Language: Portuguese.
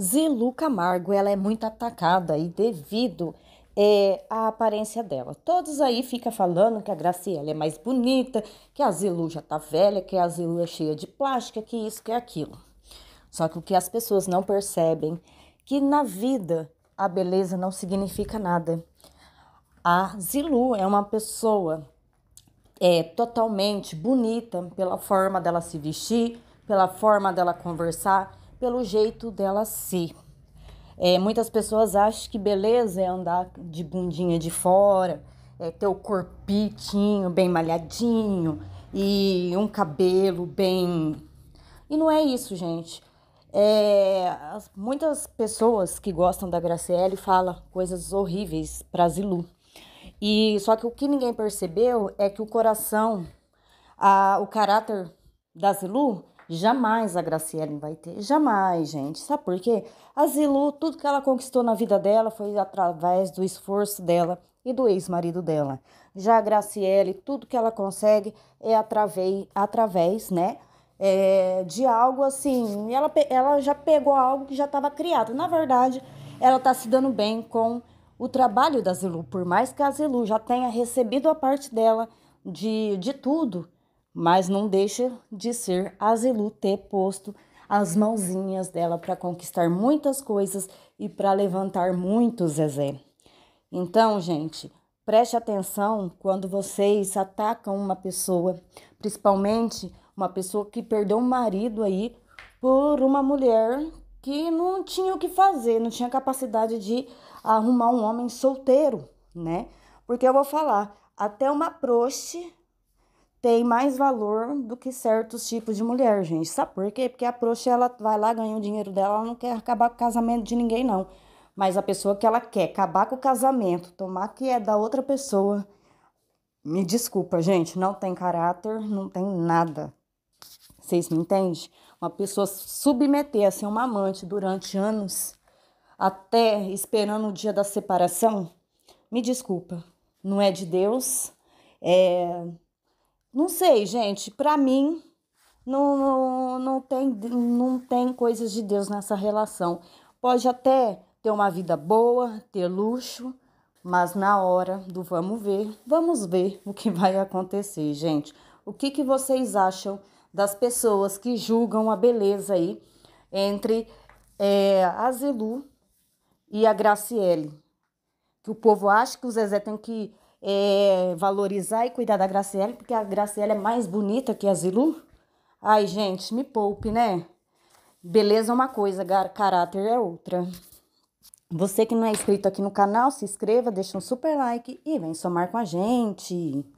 Zilu Camargo, ela é muito atacada e devido é, à aparência dela. Todos aí ficam falando que a Graciela é mais bonita, que a Zilu já tá velha, que a Zilu é cheia de plástica, que isso, que aquilo. Só que o que as pessoas não percebem que na vida a beleza não significa nada. A Zilu é uma pessoa é totalmente bonita pela forma dela se vestir, pela forma dela conversar, pelo jeito dela ser. É, muitas pessoas acham que beleza é andar de bundinha de fora, é ter o corpitinho bem malhadinho e um cabelo bem. E não é isso, gente. É, muitas pessoas que gostam da Graciele falam coisas horríveis para Zilu. E só que o que ninguém percebeu é que o coração, a, o caráter da Zilu Jamais a Graciele vai ter. Jamais, gente. Sabe por quê? A Zilu, tudo que ela conquistou na vida dela foi através do esforço dela e do ex-marido dela. Já a Graciele, tudo que ela consegue é através, através né? É, de algo assim. Ela, ela já pegou algo que já estava criado. Na verdade, ela está se dando bem com o trabalho da Zilu. Por mais que a Zilu já tenha recebido a parte dela de, de tudo mas não deixa de ser Zilu ter posto as mãozinhas dela para conquistar muitas coisas e para levantar muitos Zezé. Então, gente, preste atenção quando vocês atacam uma pessoa, principalmente uma pessoa que perdeu um marido aí por uma mulher que não tinha o que fazer, não tinha capacidade de arrumar um homem solteiro, né? Porque eu vou falar, até uma proste tem mais valor do que certos tipos de mulher, gente. Sabe por quê? Porque a trouxa, ela vai lá, ganha o dinheiro dela, ela não quer acabar com o casamento de ninguém, não. Mas a pessoa que ela quer acabar com o casamento, tomar que é da outra pessoa, me desculpa, gente, não tem caráter, não tem nada. Vocês me entendem? Uma pessoa submeter a ser uma amante durante anos, até esperando o dia da separação, me desculpa, não é de Deus, é não sei, gente. Para mim, não, não, não, tem, não tem coisas de Deus nessa relação. Pode até ter uma vida boa, ter luxo, mas na hora do vamos ver, vamos ver o que vai acontecer, gente. O que, que vocês acham das pessoas que julgam a beleza aí entre é, a Zelu e a Graciele? Que o povo acha que o Zezé tem que é, valorizar e cuidar da Graciela, porque a Graciela é mais bonita que a Zilu. Ai, gente, me poupe, né? Beleza é uma coisa, caráter é outra. Você que não é inscrito aqui no canal, se inscreva, deixa um super like e vem somar com a gente.